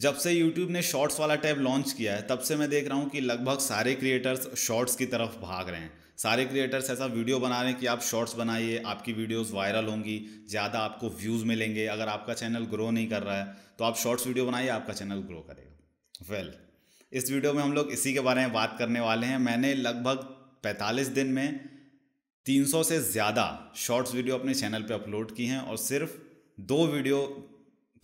जब से YouTube ने शॉर्ट्स वाला टैब लॉन्च किया है तब से मैं देख रहा हूँ कि लगभग सारे क्रिएटर्स शॉर्ट्स की तरफ भाग रहे हैं सारे क्रिएटर्स ऐसा वीडियो बना रहे हैं कि आप शॉर्ट्स बनाइए आपकी वीडियोस वायरल होंगी ज़्यादा आपको व्यूज़ मिलेंगे अगर आपका चैनल ग्रो नहीं कर रहा है तो आप शॉर्ट्स वीडियो बनाइए आपका चैनल ग्रो करेगा वेल well, इस वीडियो में हम लोग इसी के बारे में बात करने वाले हैं मैंने लगभग पैंतालीस दिन में तीन से ज़्यादा शॉर्ट्स वीडियो अपने चैनल पर अपलोड की हैं और सिर्फ दो वीडियो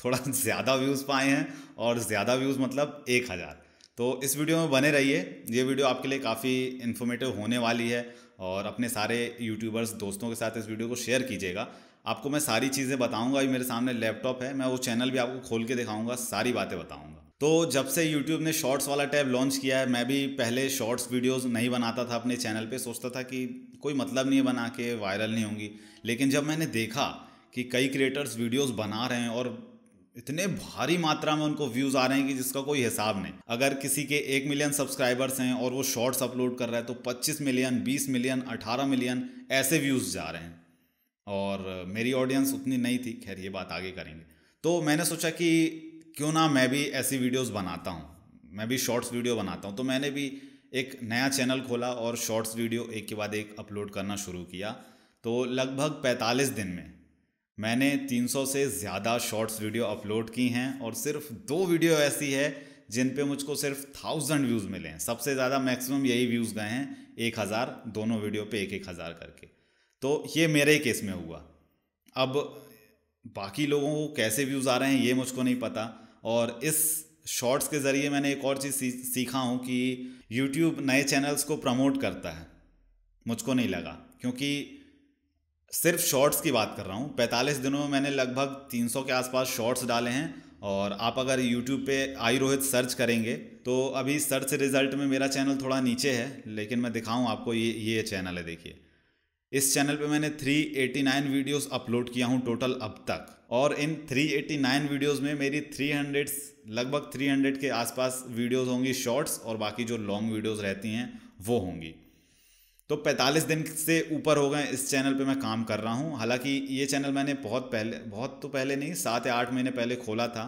थोड़ा ज़्यादा व्यूज़ पाए हैं और ज़्यादा व्यूज़ मतलब एक हज़ार तो इस वीडियो में बने रहिए ये वीडियो आपके लिए काफ़ी इन्फॉर्मेटिव होने वाली है और अपने सारे यूट्यूबर्स दोस्तों के साथ इस वीडियो को शेयर कीजिएगा आपको मैं सारी चीज़ें बताऊंगा मेरे सामने लैपटॉप है मैं वो चैनल भी आपको खोल के दिखाऊंगा सारी बातें बताऊंगा तो जब से YouTube ने शॉर्ट्स वाला टैब लॉन्च किया है मैं भी पहले शॉर्ट्स वीडियोस नहीं बनाता था अपने चैनल पे सोचता था कि कोई मतलब नहीं है बना के वायरल नहीं होंगी लेकिन जब मैंने देखा कि कई क्रिएटर्स वीडियोस बना रहे हैं और इतने भारी मात्रा में उनको व्यूज आ रहे हैं कि जिसका कोई हिसाब नहीं अगर किसी के एक मिलियन सब्सक्राइबर्स हैं और वो शॉर्ट्स अपलोड कर रहा है तो 25 मिलियन 20 मिलियन 18 मिलियन ऐसे व्यूज जा रहे हैं और मेरी ऑडियंस उतनी नहीं थी खैर ये बात आगे करेंगे तो मैंने सोचा कि क्यों ना मैं भी ऐसी वीडियोज़ बनाता हूँ मैं भी शॉर्ट्स वीडियो बनाता हूँ तो मैंने भी एक नया चैनल खोला और शॉर्ट्स वीडियो एक के बाद एक अपलोड करना शुरू किया तो लगभग 45 दिन में मैंने 300 से ज़्यादा शॉर्ट्स वीडियो अपलोड की हैं और सिर्फ दो वीडियो ऐसी है जिन पे मुझको सिर्फ थाउजेंड व्यूज़ मिले हैं सबसे ज़्यादा मैक्सिमम यही व्यूज़ गए हैं एक हज़ार दोनों वीडियो पे एक एक हज़ार करके तो ये मेरे ही केस में हुआ अब बाकी लोगों को कैसे व्यूज़ आ रहे हैं ये मुझको नहीं पता और इस शॉर्ट्स के ज़रिए मैंने एक और चीज़ सीखा हूँ कि यूट्यूब नए चैनल्स को प्रमोट करता है मुझको नहीं लगा क्योंकि सिर्फ शॉर्ट्स की बात कर रहा हूँ 45 दिनों में मैंने लगभग 300 के आसपास शॉर्ट्स डाले हैं और आप अगर यूट्यूब पे आई रोहित सर्च करेंगे तो अभी सर्च रिज़ल्ट में मेरा चैनल थोड़ा नीचे है लेकिन मैं दिखाऊँ आपको ये ये चैनल है देखिए इस चैनल पे मैंने 389 वीडियोज़ अपलोड किया हूँ टोटल अब तक और इन 389 वीडियोज़ में मेरी 300 लगभग 300 के आसपास वीडियोस होंगी शॉर्ट्स और बाकी जो लॉन्ग वीडियोस रहती हैं वो होंगी तो 45 दिन से ऊपर हो गए इस चैनल पे मैं काम कर रहा हूँ हालांकि ये चैनल मैंने बहुत पहले बहुत तो पहले नहीं सात या आठ महीने पहले खोला था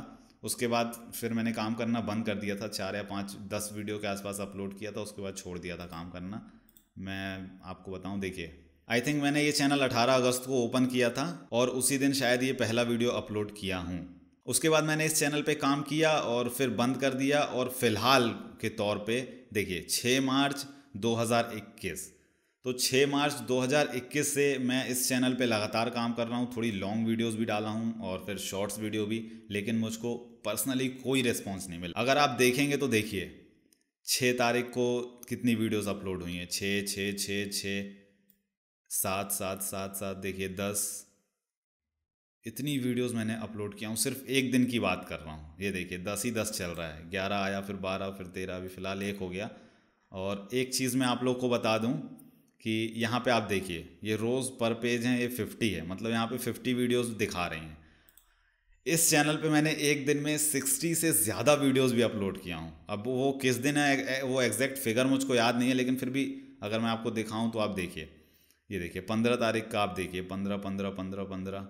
उसके बाद फिर मैंने काम करना बंद कर दिया था चार या पाँच दस वीडियो के आसपास अपलोड किया था उसके बाद छोड़ दिया था काम करना मैं आपको बताऊँ देखिए आई थिंक मैंने ये चैनल 18 अगस्त को ओपन किया था और उसी दिन शायद ये पहला वीडियो अपलोड किया हूँ उसके बाद मैंने इस चैनल पे काम किया और फिर बंद कर दिया और फिलहाल के तौर पे देखिए 6 मार्च 2021 तो 6 मार्च 2021 से मैं इस चैनल पे लगातार काम कर रहा हूँ थोड़ी लॉन्ग वीडियोस भी डाला हूँ और फिर शॉर्ट्स वीडियो भी लेकिन मुझको पर्सनली कोई रिस्पॉन्स नहीं मिला अगर आप देखेंगे तो देखिए छः तारीख को कितनी वीडियोस अपलोड हुई हैं छः छः छः छः सात सात सात सात देखिए दस इतनी वीडियोस मैंने अपलोड किया हूँ सिर्फ एक दिन की बात कर रहा हूँ ये देखिए दस ही दस चल रहा है ग्यारह आया फिर बारह फिर तेरह अभी फ़िलहाल एक हो गया और एक चीज़ मैं आप लोग को बता दूँ कि यहाँ पे आप देखिए ये रोज़ पर पेज हैं ये फिफ्टी है मतलब यहाँ पे फिफ्टी वीडियोस दिखा रही हैं इस चैनल पे मैंने एक दिन में सिक्सटी से ज़्यादा वीडियोस भी अपलोड किया हूँ अब वो किस दिन है वो एग्जैक्ट फिगर मुझको याद नहीं है लेकिन फिर भी अगर मैं आपको दिखाऊँ तो आप देखिए ये देखिए पंद्रह तारीख का आप देखिए पंद्रह पंद्रह पंद्रह पंद्रह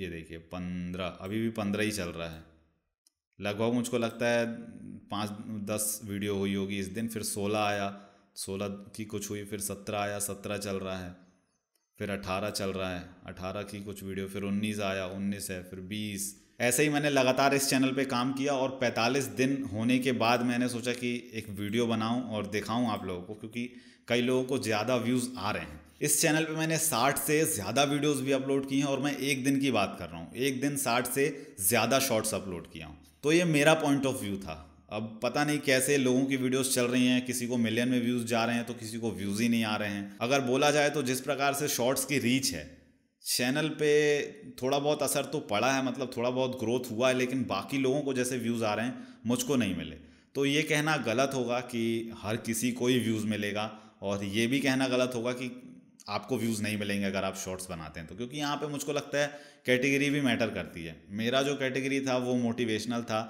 ये देखिए पंद्रह अभी भी पंद्रह ही चल रहा है लगभग मुझको लगता है पाँच दस वीडियो हुई होगी इस दिन फिर सोलह आया सोलह की कुछ हुई फिर सत्रह आया सत्रह चल रहा है फिर अठारह चल रहा है अठारह की कुछ वीडियो फिर उन्नीस आया उन्नीस है फिर बीस ऐसे ही मैंने लगातार इस चैनल पे काम किया और 45 दिन होने के बाद मैंने सोचा कि एक वीडियो बनाऊं और दिखाऊं आप लोगों को क्योंकि कई लोगों को ज़्यादा व्यूज़ आ रहे हैं इस चैनल पे मैंने 60 से ज़्यादा वीडियोस भी अपलोड की हैं और मैं एक दिन की बात कर रहा हूँ एक दिन 60 से ज़्यादा शॉर्ट्स अपलोड किया हूँ तो ये मेरा पॉइंट ऑफ व्यू था अब पता नहीं कैसे लोगों की वीडियोस चल रही हैं किसी को मिलियन में व्यूज़ जा रहे हैं तो किसी को व्यूज़ ही नहीं आ रहे हैं अगर बोला जाए तो जिस प्रकार से शॉर्ट्स की रीच है चैनल पे थोड़ा बहुत असर तो पड़ा है मतलब थोड़ा बहुत ग्रोथ हुआ है लेकिन बाकी लोगों को जैसे व्यूज़ आ रहे हैं मुझको नहीं मिले तो ये कहना गलत होगा कि हर किसी को ही व्यूज़ मिलेगा और ये भी कहना गलत होगा कि आपको व्यूज़ नहीं मिलेंगे अगर आप शॉर्ट्स बनाते हैं तो क्योंकि यहाँ पे मुझको लगता है कैटेगरी भी मैटर करती है मेरा जो कैटेगरी था वो मोटिवेशनल था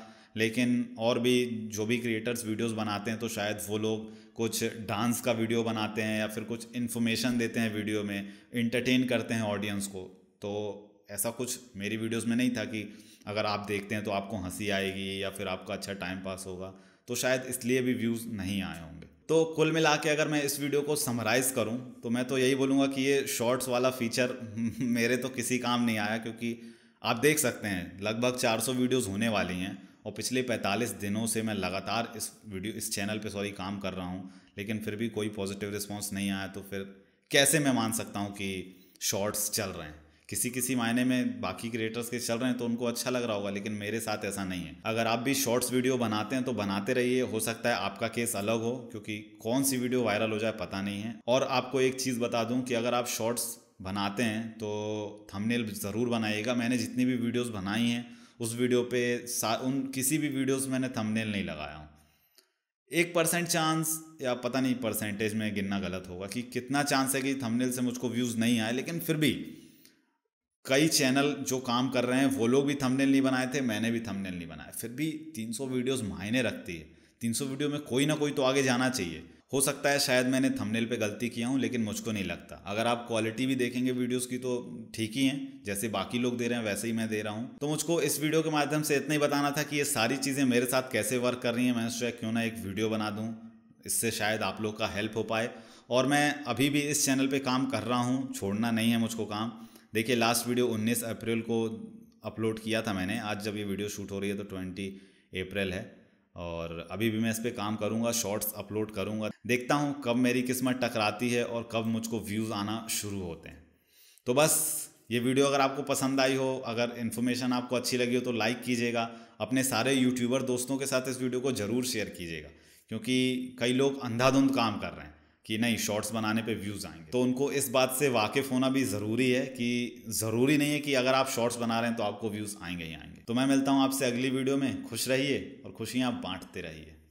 लेकिन और भी जो भी क्रिएटर्स वीडियोस बनाते हैं तो शायद वो लोग कुछ डांस का वीडियो बनाते हैं या फिर कुछ इन्फॉर्मेशन देते हैं वीडियो में इंटरटेन करते हैं ऑडियंस को तो ऐसा कुछ मेरी वीडियोस में नहीं था कि अगर आप देखते हैं तो आपको हंसी आएगी या फिर आपका अच्छा टाइम पास होगा तो शायद इसलिए भी व्यूज़ नहीं आए होंगे तो कुल मिला के अगर मैं इस वीडियो को समराइज़ करूं तो मैं तो यही बोलूँगा कि ये शॉर्ट्स वाला फीचर मेरे तो किसी काम नहीं आया क्योंकि आप देख सकते हैं लगभग 400 वीडियोस होने वाली हैं और पिछले 45 दिनों से मैं लगातार इस वीडियो इस चैनल पे सॉरी काम कर रहा हूँ लेकिन फिर भी कोई पॉजिटिव रिस्पॉन्स नहीं आया तो फिर कैसे मैं मान सकता हूँ कि शॉर्ट्स चल रहे हैं किसी किसी मायने में बाकी क्रिएटर्स के चल रहे हैं तो उनको अच्छा लग रहा होगा लेकिन मेरे साथ ऐसा नहीं है अगर आप भी शॉर्ट्स वीडियो बनाते हैं तो बनाते रहिए हो सकता है आपका केस अलग हो क्योंकि कौन सी वीडियो वायरल हो जाए पता नहीं है और आपको एक चीज़ बता दूं कि अगर आप शॉर्ट्स बनाते हैं तो थंबनेल ज़रूर बनाइएगा मैंने जितनी भी वीडियोस बनाई हैं उस वीडियो पे उन किसी भी वीडियोस मैंने थंबनेल नहीं लगाया हूँ एक परसेंट चांस या पता नहीं परसेंटेज में गिनना गलत होगा कि कितना चांस है कि थंबनेल से मुझको व्यूज़ नहीं आए लेकिन फिर भी कई चैनल जो काम कर रहे हैं वो लोग भी थंबनेल नहीं बनाए थे मैंने भी थंबनेल नहीं बनाए फिर भी 300 वीडियोस मायने रखती है 300 वीडियो में कोई ना कोई तो आगे जाना चाहिए हो सकता है शायद मैंने थंबनेल पे गलती किया हूँ लेकिन मुझको नहीं लगता अगर आप क्वालिटी भी देखेंगे वीडियोस की तो ठीक ही है जैसे बाकी लोग दे रहे हैं वैसे ही मैं दे रहा हूँ तो मुझको इस वीडियो के माध्यम से इतना ही बताना था कि ये सारी चीज़ें मेरे साथ कैसे वर्क कर रही हैं मैंने सोचा क्यों ना एक वीडियो बना दूँ इससे शायद आप लोग का हेल्प हो पाए और मैं अभी भी इस चैनल पर काम कर रहा हूँ छोड़ना नहीं है मुझको काम देखिए लास्ट वीडियो उन्नीस अप्रैल को अपलोड किया था मैंने आज जब ये वीडियो शूट हो रही है तो ट्वेंटी अप्रैल है और अभी भी मैं इस पर काम करूँगा शॉर्ट्स अपलोड करूँगा देखता हूँ कब मेरी किस्मत टकराती है और कब मुझको व्यूज़ आना शुरू होते हैं तो बस ये वीडियो अगर आपको पसंद आई हो अगर इन्फॉर्मेशन आपको अच्छी लगी हो तो लाइक कीजिएगा अपने सारे यूट्यूबर दोस्तों के साथ इस वीडियो को ज़रूर शेयर कीजिएगा क्योंकि कई लोग अंधाधुंध काम कर रहे हैं कि नहीं शॉर्ट्स बनाने पे व्यूज़ आएंगे तो उनको इस बात से वाकिफ़ होना भी ज़रूरी है कि ज़रूरी नहीं है कि अगर आप शॉर्ट्स बना रहे हैं तो आपको व्यूज़ आएंगे ही आएंगे तो मैं मिलता हूँ आपसे अगली वीडियो में खुश रहिए खुशियाँ बांटते रहिए